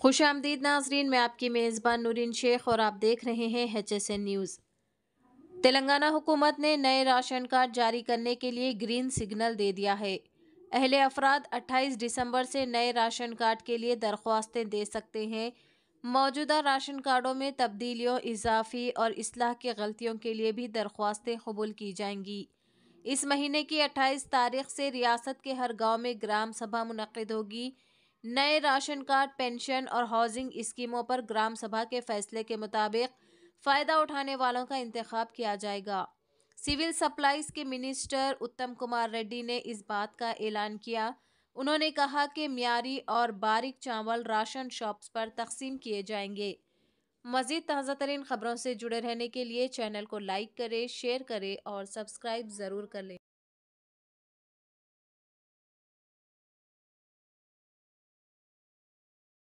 खुश आमदीद नाजरीन मैं आपकी मेज़बान नूरिन शेख और आप देख रहे हैं H S N news Telangana हुकूमत ने नए राशन कार्ड जारी करने के लिए ग्रीन सिग्नल दे दिया है अहले अफराद 28 दिसंबर से नए राशन कार्ड के लिए दरख्वास्तें दे सकते हैं मौजूदा राशन कार्डों में तब्दीलियों इजाफी और असलाह की गलतियों के लिए भी दरख्वास्तें कबूल की जाएंगी इस महीने की अट्ठाईस तारीख से रियासत के हर गाँव में ग्राम सभा मुनद होगी नए राशन कार्ड पेंशन और हाउसिंग स्कीमों पर ग्राम सभा के फैसले के मुताबिक फ़ायदा उठाने वालों का इंतखब किया जाएगा सिविल सप्लाईज के मिनिस्टर उत्तम कुमार रेड्डी ने इस बात का ऐलान किया उन्होंने कहा कि म्यारी और बारिक चावल राशन शॉप्स पर तकसीम किए जाएंगे मज़ीद ताज़ा तरीन ख़बरों से जुड़े रहने के लिए चैनल को लाइक करें शेयर करें और सब्सक्राइब ज़रूर कर लें